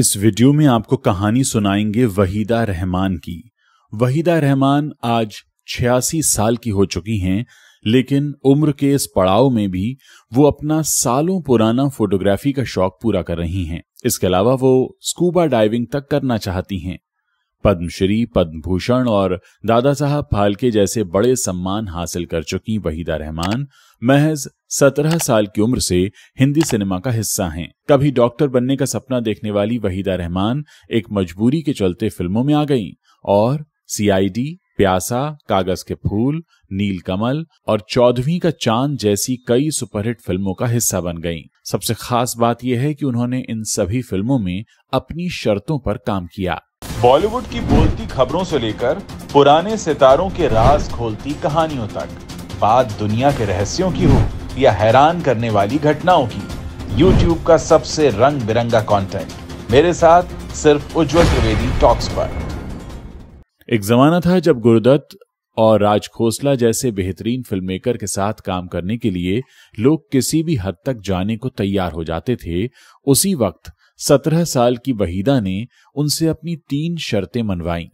इस वीडियो में आपको कहानी सुनाएंगे वहीदा रहमान की वहीदा रहमान आज छियासी साल की हो चुकी हैं लेकिन उम्र के इस पड़ाव में भी वो अपना सालों पुराना फोटोग्राफी का शौक पूरा कर रही हैं इसके अलावा वो स्कूबा डाइविंग तक करना चाहती हैं पद्मश्री पद्म भूषण और दादा साहब फालके जैसे बड़े सम्मान हासिल कर चुकी वहीदा रहमान महज सत्रह साल की उम्र से हिंदी सिनेमा का हिस्सा हैं। कभी डॉक्टर बनने का सपना देखने वाली वहीदा रहमान एक मजबूरी के चलते फिल्मों में आ गईं और सीआईडी प्यासा कागज के फूल नील कमल और चौदहवीं का चांद जैसी कई सुपरहिट फिल्मों का हिस्सा बन गईं। सबसे खास बात यह है कि उन्होंने इन सभी फिल्मों में अपनी शर्तों पर काम किया बॉलीवुड की बोलती खबरों से लेकर पुराने सितारों के राज खोलती कहानियों तक बात दुनिया के रहस्यों की हो या हैरान करने वाली घटनाओं की YouTube का सबसे रंग बिरंगा कंटेंट मेरे साथ सिर्फ उज्जवल त्रिवेदी टॉक्स पर एक जमाना था जब गुरुदत्त और राज खोसला जैसे बेहतरीन फिल्ममेकर के साथ काम करने के लिए लोग किसी भी हद तक जाने को तैयार हो जाते थे उसी वक्त सत्रह साल की वहीदा ने उनसे अपनी तीन शर्तें मनवाईं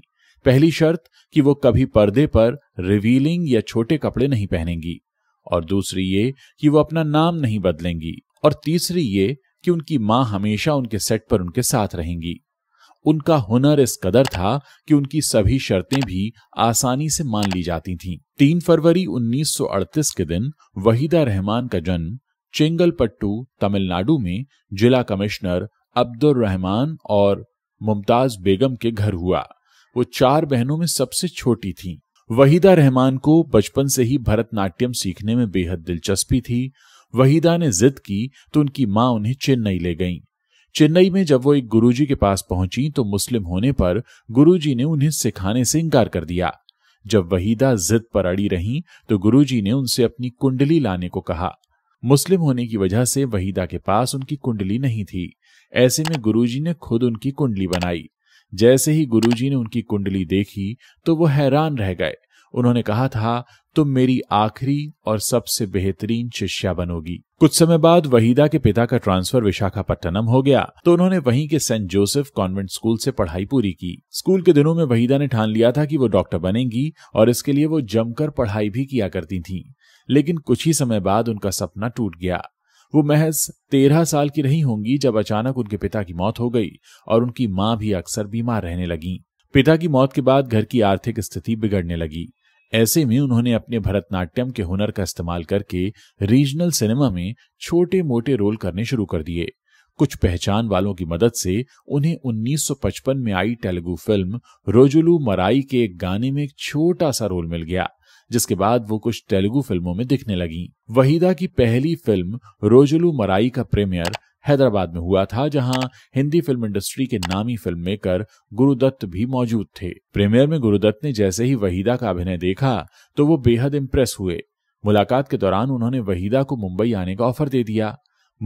पहली शर्त कि वो कभी पर्दे पर रिवीलिंग या छोटे कपड़े नहीं पहनेंगी और दूसरी ये कि वो अपना नाम नहीं बदलेंगी और तीसरी ये कि उनकी मां हमेशा उनके सेट पर उनके साथ रहेंगी उनका हुनर इस कदर था कि उनकी सभी शर्तें भी आसानी से मान ली जाती थीं। तीन फरवरी 1938 के दिन वहीदा रहमान का जन्म चेंगलपट्टू तमिलनाडु में जिला कमिश्नर अब्दुल रहमान और मुमताज बेगम के घर हुआ वो चार बहनों में सबसे छोटी थी वहीदा रहमान को बचपन से ही भरतनाट्यम सीखने में बेहद दिलचस्पी थी वहीदा ने जिद की तो उनकी मां उन्हें चेन्नई ले गईं। चेन्नई में जब वो एक गुरुजी के पास पहुंची तो मुस्लिम होने पर गुरुजी ने उन्हें सिखाने से इनकार कर दिया जब वहीदा जिद पर अड़ी रही तो गुरुजी ने उनसे अपनी कुंडली लाने को कहा मुस्लिम होने की वजह से वहीदा के पास उनकी कुंडली नहीं थी ऐसे में गुरुजी ने खुद उनकी कुंडली बनाई जैसे ही गुरुजी ने उनकी कुंडली देखी तो वो हैरान रह गए उन्होंने कहा था तुम मेरी आखिरी और सबसे बेहतरीन शिष्या बनोगी कुछ समय बाद वहीदा के पिता का ट्रांसफर विशाखापट्टनम हो गया तो उन्होंने वहीं के सेंट जोसेफ कॉन्वेंट स्कूल से पढ़ाई पूरी की स्कूल के दिनों में वहीदा ने ठान लिया था कि वो डॉक्टर बनेंगी और इसके लिए वो जमकर पढ़ाई भी किया करती थी लेकिन कुछ ही समय बाद उनका सपना टूट गया वो महज तेरह साल की नहीं होंगी जब अचानक उनके पिता की मौत हो गई और उनकी माँ भी अक्सर बीमार रहने लगी पिता की मौत के बाद घर की आर्थिक स्थिति बिगड़ने लगी ऐसे में उन्होंने अपने भरतनाट्यम के हुनर का इस्तेमाल करके रीजनल सिनेमा में छोटे मोटे रोल करने शुरू कर दिए कुछ पहचान वालों की मदद से उन्हें 1955 में आई तेलुगु फिल्म रोजुलू मराई के एक गाने में एक छोटा सा रोल मिल गया जिसके बाद वो कुछ तेलुगु फिल्मों में दिखने लगी वहीदा की पहली फिल्म रोजलू मराई का प्रीमियर हैदराबाद में हुआ था जहां हिंदी फिल्म इंडस्ट्री के नामी फिल्म मेकर गुरुदत्त भी मौजूद थे प्रीमियर में गुरुदत्त ने जैसे ही वहीदा का अभिनय देखा तो वो बेहद इम्प्रेस हुए मुलाकात के दौरान उन्होंने वहीदा को मुंबई आने का ऑफर दे दिया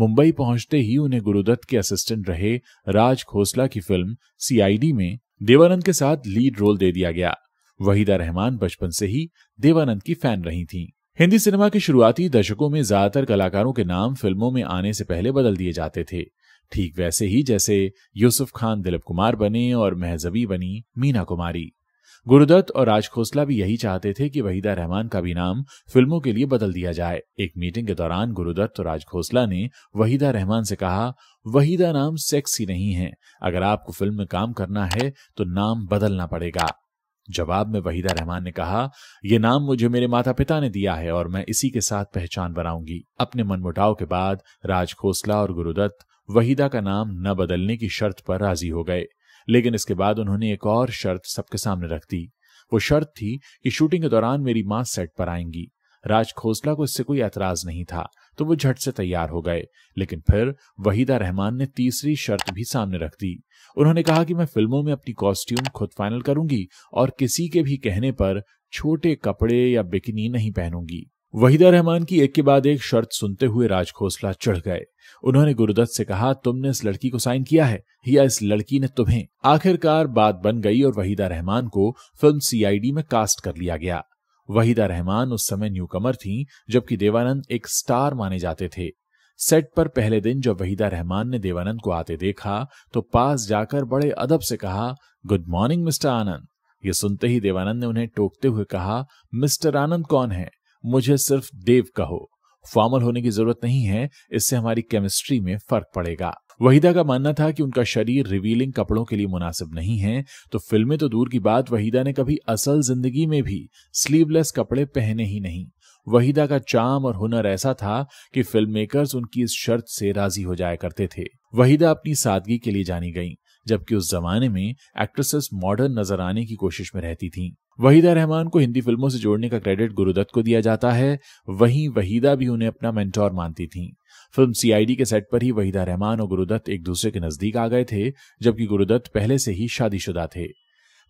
मुंबई पहुंचते ही उन्हें गुरुदत्त के असिस्टेंट रहे राज खोसला की फिल्म सीआईडी में देवानंद के साथ लीड रोल दे दिया गया वहीदा रहमान बचपन से ही देवानंद की फैन रही थीं। हिंदी सिनेमा के शुरुआती दशकों में ज्यादातर कलाकारों के नाम फिल्मों में आने से पहले बदल दिए जाते थे ठीक वैसे ही जैसे यूसुफ खान दिलीप कुमार बने और महजबी बनी मीना कुमारी गुरुदत्त और राज खोसला भी यही चाहते थे कि वहीदा रहमान का भी नाम फिल्मों के लिए बदल दिया जाए एक मीटिंग के दौरान गुरुदत्त और राज खोसला ने वहीदा रहमान से कहा वहीदा नाम सेक्सी नहीं है अगर आपको फिल्म में काम करना है तो नाम बदलना पड़ेगा जवाब में वहीदा रहमान ने कहा यह नाम मुझे मेरे माता पिता ने दिया है और मैं इसी के साथ पहचान बनाऊंगी अपने मनमुटाव के बाद राज खोसला और गुरुदत्त वहीदा का नाम न बदलने की शर्त पर राजी हो गए लेकिन इसके बाद उन्होंने एक और शर्त सबके सामने रख दी वो शर्त थी कि शूटिंग के दौरान मेरी मां सेट पर आएंगी राज खोसला को इससे कोई एतराज नहीं था तो वो झट से तैयार हो गए लेकिन फिर वहीदा रहमान ने तीसरी शर्त भी सामने रख दी उन्होंने कहा कि मैं फिल्मों में अपनी कॉस्ट्यूम खुद फाइनल करूंगी और किसी के भी कहने पर छोटे कपड़े या बिकनी नहीं पहनूंगी वहीदा रहमान की एक के बाद एक शर्त सुनते हुए राज खोसला चढ़ गए उन्होंने गुरुदत्त से कहा तुमने इस लड़की को साइन किया है या इस लड़की ने तुम्हें आखिरकार बात बन गई और वहीदा रहमान को फिल्म सीआईडी में कास्ट कर लिया गया वहीदा रहमान उस समय न्यू कमर थी जबकि देवानंद एक स्टार माने जाते थे सेट पर पहले दिन जब वहीदा रहमान ने देवानंद को आते देखा तो पास जाकर बड़े अदब से कहा गुड मॉर्निंग मिस्टर आनंद ये सुनते ही देवानंद ने उन्हें टोकते हुए कहा मिस्टर आनंद कौन है मुझे सिर्फ देव कहो फॉर्मल होने की जरूरत नहीं है इससे हमारी केमिस्ट्री में फर्क पड़ेगा वहीदा का मानना था कि उनका शरीर रिवीलिंग कपड़ों के लिए मुनासिब नहीं है तो फिल्में तो दूर की बात वहीदा ने कभी असल जिंदगी में भी स्लीवलेस कपड़े पहने ही नहीं वहीदा का चाम और हुनर ऐसा था कि फिल्म मेकर्स उनकी इस शर्त से राजी हो जाया करते थे वहीदा अपनी सादगी के लिए जानी गई जबकि उस जमाने में एक्ट्रेसेस मॉडर्न नजर आने की कोशिश में रहती थीं। वहीदा रहमान को हिंदी फिल्मों से जोड़ने का क्रेडिट गुरुदत्त को दिया जाता है वहीं वहीदा भी उन्हें अपना मेंटोर मानती थीं। फिल्म सीआईडी के सेट पर ही वहीदा रहमान और गुरुदत्त एक दूसरे के नजदीक आ गए थे जबकि गुरुदत्त पहले से ही शादीशुदा थे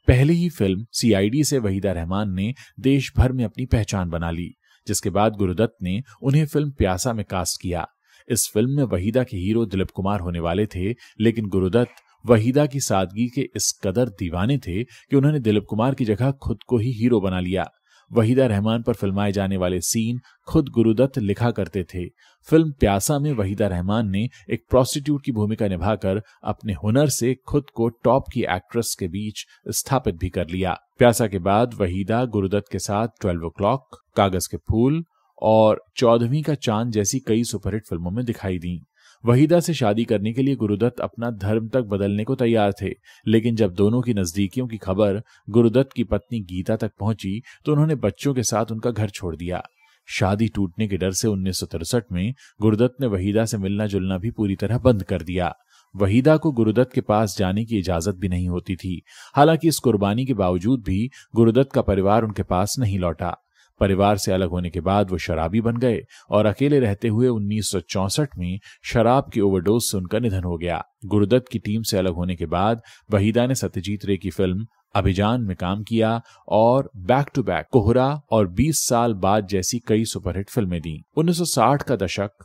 पहली ही फिल्म सीआईडी से वहीदा रहमान ने देश भर में अपनी पहचान बना ली जिसके बाद गुरुदत्त ने उन्हें फिल्म प्यासा में कास्ट किया इस फिल्म में वहीदा के हीरो दिलीप कुमार होने वाले थे लेकिन गुरुदत्त वहीदा की सादगी के इस कदर दीवाने थे कि उन्होंने दिलीप कुमार की जगह खुद को ही हीरो बना लिया वहीदा रहमान पर फिल्माए जाने वाले सीन खुद गुरुदत्त लिखा करते थे फिल्म प्यासा में वहीदा रहमान ने एक प्रोस्टिट्यूट की भूमिका निभाकर अपने हुनर से खुद को टॉप की एक्ट्रेस के बीच स्थापित भी कर लिया प्यासा के बाद वहीदा गुरुदत्त के साथ ट्वेल्व ओ कागज के फूल और चौदहवीं का चांद जैसी कई सुपरहिट फिल्मों में दिखाई दी वहीदा से शादी करने के लिए गुरुदत्त अपना धर्म तक बदलने को तैयार थे लेकिन जब दोनों की नजदीकियों की खबर गुरुदत्त की पत्नी गीता तक पहुंची तो उन्होंने बच्चों के साथ उनका घर छोड़ दिया शादी टूटने के डर से उन्नीस में गुरुदत्त ने वहीदा से मिलना जुलना भी पूरी तरह बंद कर दिया वहीदा को गुरुदत्त के पास जाने की इजाजत भी नहीं होती थी हालांकि इस कुर्बानी के बावजूद भी गुरुदत्त का परिवार उनके पास नहीं लौटा परिवार से अलग होने के बाद वो शराबी बन गए और अकेले रहते हुए 1964 में शराब की ओवरडोज से उनका निधन हो गया गुरुदत्त की टीम से अलग होने के बाद वहीदा ने सत्यजीत रे की फिल्म अभिजान में काम किया और बैक टू बैक कोहरा और 20 साल बाद जैसी कई सुपरहिट फिल्में दी 1960 का दशक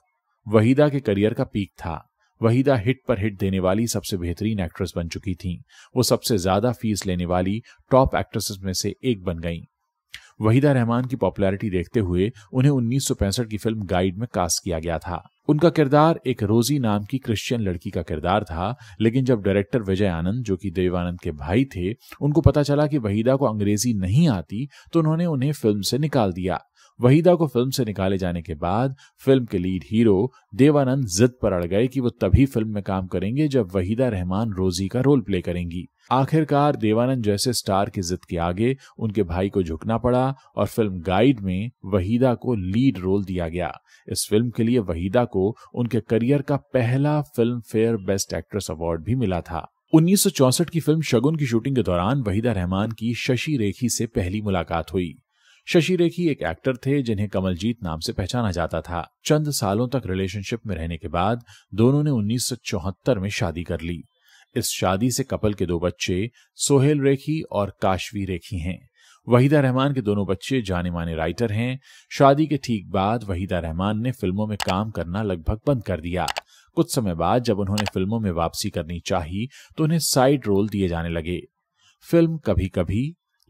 वहीदा के करियर का पीक था वहीदा हिट पर हिट देने वाली सबसे बेहतरीन एक्ट्रेस बन चुकी थी वो सबसे ज्यादा फीस लेने वाली टॉप एक्ट्रेसेस में से एक बन गईं। वहीदा रहमान की पॉपुलैरिटी देखते हुए उन्हें उन्नीस की फिल्म गाइड में कास्ट किया गया था उनका किरदार एक रोजी नाम की क्रिश्चियन लड़की का किरदार था लेकिन जब डायरेक्टर विजय आनंद जो कि देवानंद के भाई थे उनको पता चला कि वहीदा को अंग्रेजी नहीं आती तो उन्होंने उन्हें फिल्म से निकाल दिया वहीदा को फिल्म से निकाले जाने के बाद फिल्म के लीड हीरो देवानंद जिद पर अड़ गए कि वो तभी फिल्म में काम करेंगे जब वहीदा रहमान रोजी का रोल प्ले करेंगी आखिरकार देवानंद जैसे स्टार की जिद के आगे उनके भाई को झुकना पड़ा और फिल्म गाइड में वहीदा को लीड रोल दिया गया इस फिल्म के लिए वहीदा को उनके करियर का पहला Filmfare best actress award भी मिला था 1964 की फिल्म शगुन की शूटिंग के दौरान वहीदा रहमान की शशि रेखी से पहली मुलाकात हुई शशि रेखी एक एक्टर थे जिन्हें कमलजीत नाम से पहचाना जाता था चंद सालों तक रिलेशनशिप में रहने के बाद दोनों ने उन्नीस में शादी कर ली इस शादी से कपल के दो बच्चे सोहेल रेखी और काशवी रेखी हैं वहीदा रहमान के दोनों बच्चे जाने माने राइटर हैं शादी के ठीक बाद वहीदा रहमान ने फिल्मों में काम करना लगभग बंद कर दिया कुछ समय बाद जब उन्होंने फिल्मों में वापसी करनी चाही तो उन्हें साइड रोल दिए जाने लगे फिल्म कभी कभी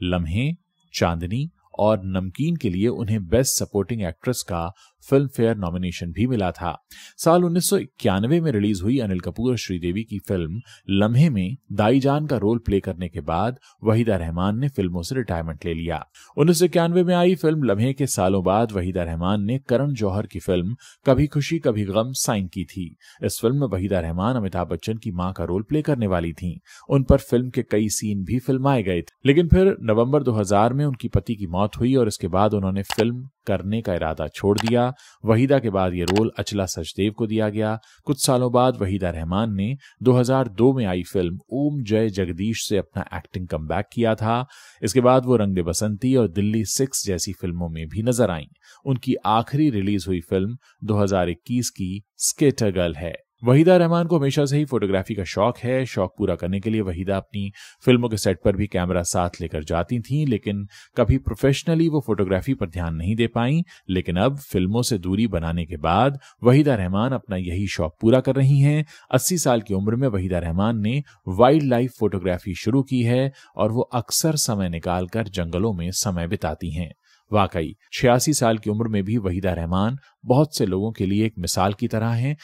लम्हे चांदनी और नमकीन के लिए उन्हें बेस्ट सपोर्टिंग एक्ट्रेस का फिल्म फेयर नॉमिनेशन भी मिला था साल उन्नीस में रिलीज हुई अनिल कपूर और श्रीदेवी की फिल्म लम्हे में दाईजान का रोल प्ले करने के बाद वहीदा रहमान ने फिल्मों से रिटायरमेंट ले लिया उन्नीस में आई फिल्म लम्हे के सालों बाद वहीदा रहमान ने करण जौहर की फिल्म कभी खुशी कभी गम साइन की थी इस फिल्म में वहीदा रहमान अमिताभ बच्चन की माँ का रोल प्ले करने वाली थी उन पर फिल्म के कई सीन भी फिल्माए गए थे लेकिन फिर नवंबर 2000 में उनकी पति की मौत हुई और इसके बाद उन्होंने फिल्म करने का इरादा छोड़ दिया वहीदा के बाद ये रोल अचला सचदेव को दिया गया कुछ सालों बाद वहीदा रहमान ने 2002 में आई फिल्म ओम जय जगदीश से अपना एक्टिंग कम किया था इसके बाद वो रंग बसंती और दिल्ली सिक्स जैसी फिल्मों में भी नजर आई उनकी आखिरी रिलीज हुई फिल्म दो की स्केटर गर्ल है वहीदा रहमान को हमेशा से ही फोटोग्राफी का शौक है शौक पूरा करने के लिए वहीदा अपनी फिल्मों के सेट पर भी कैमरा साथ लेकर जाती थी लेकिन कभी प्रोफेशनली वो फोटोग्राफी पर ध्यान नहीं दे पाई लेकिन अब फिल्मों से दूरी बनाने के बाद वहीदा रहमान अपना यही शौक पूरा कर रही हैं अस्सी साल की उम्र में वहीदा रहमान ने वाइल्ड लाइफ फोटोग्राफी शुरू की है और वो अक्सर समय निकालकर जंगलों में समय बिताती हैं वाकई छियासी साल की उम्र में भी वहीदा रहमान बहुत से लोगों के लिए एक मिसाल की तरह हैं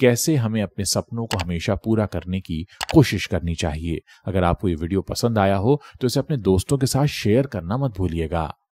कैसे हमें अपने सपनों को हमेशा पूरा करने की कोशिश करनी चाहिए अगर आपको ये वीडियो पसंद आया हो तो इसे अपने दोस्तों के साथ शेयर करना मत भूलिएगा